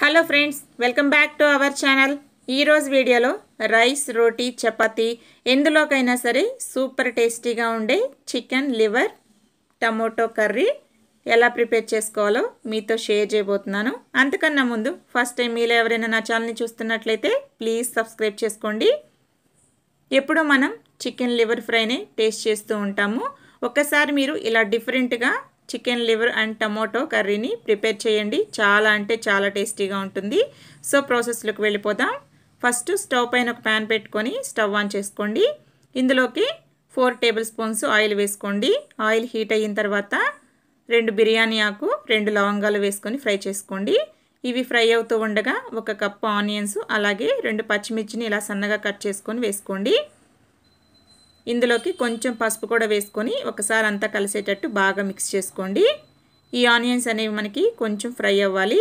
hello friends welcome back to our channel ఈరోజు వీడియోలో rice రోటీ చపాతి ఎందులోకైనా సరే సూపర్ టేస్టీగా ఉండే చికెన్ లివర్ టమోటో కర్రీ ఎలా ప్రిపేర్ చేసుకోవాలో మీతో షేర్ చేయబోతున్నాను అంతకన్నా ముందు ఫస్ట్ టైం మీలో ఎవరైనా నా ఛానల్ని చూస్తున్నట్లయితే ప్లీజ్ సబ్స్క్రైబ్ చేసుకోండి ఎప్పుడూ మనం చికెన్ లివర్ ఫ్రైనే టేస్ట్ చేస్తూ ఉంటాము ఒక్కసారి మీరు ఇలా డిఫరెంట్గా చికెన్ లివర్ అండ్ టమోటో కర్రీని ప్రిపేర్ చేయండి చాలా అంటే చాలా టేస్టీగా ఉంటుంది సో ప్రాసెస్లోకి వెళ్ళిపోదాం ఫస్ట్ స్టవ్ పైన ఒక ప్యాన్ పెట్టుకొని స్టవ్ ఆన్ చేసుకోండి ఇందులోకి ఫోర్ టేబుల్ స్పూన్స్ ఆయిల్ వేసుకోండి ఆయిల్ హీట్ అయిన తర్వాత రెండు బిర్యానీ ఆకు రెండు లవంగాలు వేసుకొని ఫ్రై చేసుకోండి ఇవి ఫ్రై అవుతూ ఉండగా ఒక కప్పు ఆనియన్స్ అలాగే రెండు పచ్చిమిర్చిని ఇలా సన్నగా కట్ చేసుకొని వేసుకోండి ఇందులోకి కొంచెం పసుపు కూడా వేసుకొని ఒకసారి అంతా కలిసేటట్టు బాగా మిక్స్ చేసుకోండి ఈ ఆనియన్స్ అనేవి మనకి కొంచెం ఫ్రై అవ్వాలి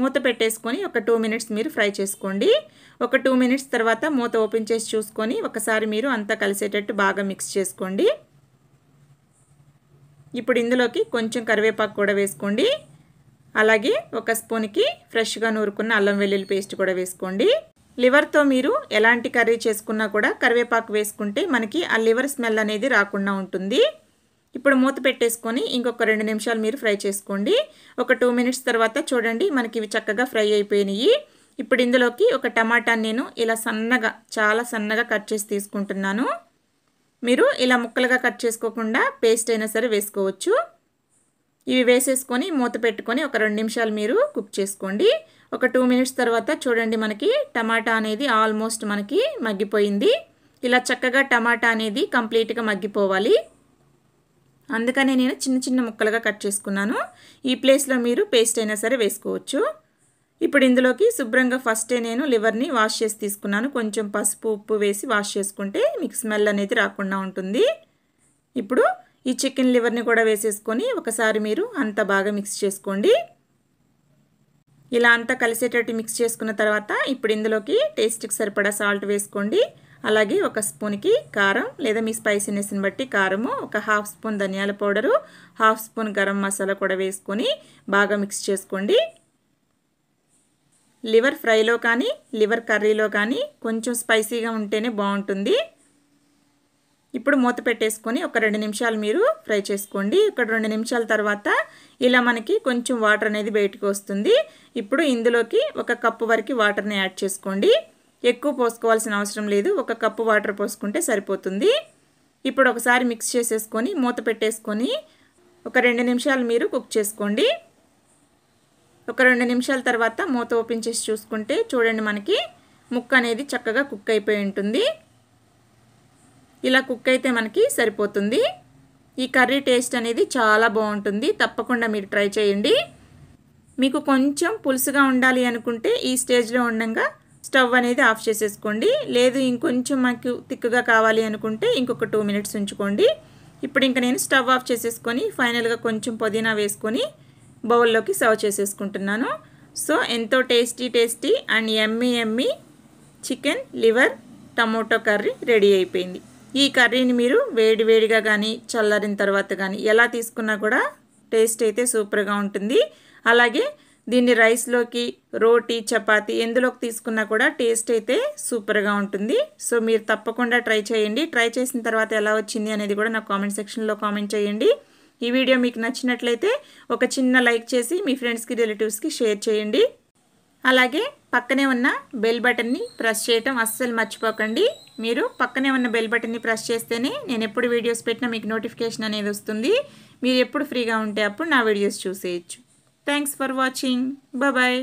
మూత పెట్టేసుకొని ఒక టూ మినిట్స్ మీరు ఫ్రై చేసుకోండి ఒక టూ మినిట్స్ తర్వాత మూత ఓపెన్ చేసి చూసుకొని ఒకసారి మీరు అంతా కలిసేటట్టు బాగా మిక్స్ చేసుకోండి ఇప్పుడు ఇందులోకి కొంచెం కరివేపాకు కూడా వేసుకోండి అలాగే ఒక స్పూన్కి ఫ్రెష్గా నూరుకున్న అల్లం వెల్లుల్లి పేస్ట్ కూడా వేసుకోండి లివర్తో మీరు ఎలాంటి కర్రీ చేసుకున్నా కూడా కరివేపాకు వేసుకుంటే మనకి ఆ లివర్ స్మెల్ అనేది రాకుండా ఉంటుంది ఇప్పుడు మూత పెట్టేసుకొని ఇంకొక రెండు నిమిషాలు మీరు ఫ్రై చేసుకోండి ఒక టూ మినిట్స్ తర్వాత చూడండి మనకి ఇవి చక్కగా ఫ్రై అయిపోయినాయి ఇప్పుడు ఇందులోకి ఒక టమాటాని నేను ఇలా సన్నగా చాలా సన్నగా కట్ చేసి తీసుకుంటున్నాను మీరు ఇలా ముక్కలుగా కట్ చేసుకోకుండా పేస్ట్ అయినా సరే వేసుకోవచ్చు ఇవి వేసేసుకొని మూత పెట్టుకొని ఒక రెండు నిమిషాలు మీరు కుక్ చేసుకోండి ఒక టూ మినిట్స్ తర్వాత చూడండి మనకి టమాటా అనేది ఆల్మోస్ట్ మనకి మగ్గిపోయింది ఇలా చక్కగా టమాటా అనేది కంప్లీట్గా మగ్గిపోవాలి అందుకనే నేను చిన్న చిన్న ముక్కలుగా కట్ చేసుకున్నాను ఈ ప్లేస్లో మీరు పేస్ట్ అయినా సరే వేసుకోవచ్చు ఇప్పుడు ఇందులోకి శుభ్రంగా ఫస్టే నేను లివర్ని వాష్ చేసి తీసుకున్నాను కొంచెం పసుపు ఉప్పు వేసి వాష్ చేసుకుంటే మీకు స్మెల్ అనేది రాకుండా ఉంటుంది ఇప్పుడు ఈ చికెన్ లివర్ని కూడా వేసేసుకొని ఒకసారి మీరు అంత బాగా మిక్స్ చేసుకోండి ఇలా అంతా కలిసేటట్టు మిక్స్ చేసుకున్న తర్వాత ఇప్పుడు ఇందులోకి టేస్ట్కి సరిపడా సాల్ట్ వేసుకోండి అలాగే ఒక స్పూన్కి కారం లేదా మీ స్పైసీనెస్ని బట్టి కారము ఒక హాఫ్ స్పూన్ ధనియాల powder half spoon garam masala కూడా వేసుకొని బాగా మిక్స్ చేసుకోండి లివర్ ఫ్రైలో కానీ లివర్ కర్రీలో కానీ కొంచెం స్పైసీగా ఉంటేనే బాగుంటుంది ఇప్పుడు మూత పెట్టేసుకొని ఒక రెండు నిమిషాలు మీరు ఫ్రై చేసుకోండి ఇక్కడ రెండు నిమిషాల తర్వాత ఇలా మనకి కొంచెం వాటర్ అనేది బయటకు వస్తుంది ఇప్పుడు ఇందులోకి ఒక కప్పు వరకు వాటర్ని యాడ్ చేసుకోండి ఎక్కువ పోసుకోవాల్సిన అవసరం లేదు ఒక కప్పు వాటర్ పోసుకుంటే సరిపోతుంది ఇప్పుడు ఒకసారి మిక్స్ చేసేసుకొని మూత పెట్టేసుకొని ఒక రెండు నిమిషాలు మీరు కుక్ చేసుకోండి ఒక రెండు నిమిషాల తర్వాత మూత ఓపెన్ చేసి చూసుకుంటే చూడండి మనకి ముక్క అనేది చక్కగా కుక్ అయిపోయి ఉంటుంది ఇలా కుక్ అయితే మనకి సరిపోతుంది ఈ కర్రీ టేస్ట్ అనేది చాలా బాగుంటుంది తప్పకుండా మీరు ట్రై చేయండి మీకు కొంచెం పులుసుగా ఉండాలి అనుకుంటే ఈ స్టేజ్లో ఉండగా స్టవ్ అనేది ఆఫ్ చేసేసుకోండి లేదు ఇంకొంచెం మాకు తిక్కుగా కావాలి అనుకుంటే ఇంకొక టూ మినిట్స్ ఉంచుకోండి ఇప్పుడు ఇంకా నేను స్టవ్ ఆఫ్ చేసేసుకొని ఫైనల్గా కొంచెం పుదీనా వేసుకొని బౌల్లోకి సర్వ్ చేసేసుకుంటున్నాను సో ఎంతో tasty tasty and yummy yummy chicken liver tomato curry ready అయిపోయింది ఈ కర్రీని మీరు వేడివేడిగా కానీ చల్లారిన తర్వాత కానీ ఎలా తీసుకున్నా కూడా టేస్ట్ అయితే సూపర్గా ఉంటుంది అలాగే దీన్ని రైస్లోకి రోటీ చపాతీ ఎందులోకి తీసుకున్నా కూడా టేస్ట్ అయితే సూపర్గా ఉంటుంది సో మీరు తప్పకుండా ట్రై చేయండి ట్రై చేసిన తర్వాత ఎలా వచ్చింది అనేది కూడా నాకు కామెంట్ సెక్షన్లో కామెంట్ చేయండి ఈ వీడియో మీకు నచ్చినట్లయితే ఒక చిన్న లైక్ చేసి మీ ఫ్రెండ్స్కి రిలేటివ్స్కి షేర్ చేయండి అలాగే పక్కనే ఉన్న బెల్ బటన్ని ప్రెస్ చేయటం అస్సలు మర్చిపోకండి మీరు పక్కనే ఉన్న బెల్ బటన్ని ప్రెస్ చేస్తేనే నేను ఎప్పుడు వీడియోస్ పెట్టినా మీకు నోటిఫికేషన్ అనేది వస్తుంది మీరు ఎప్పుడు ఫ్రీగా ఉంటే అప్పుడు నా వీడియోస్ చూసేయచ్చు థ్యాంక్స్ ఫర్ వాచింగ్ బాయ్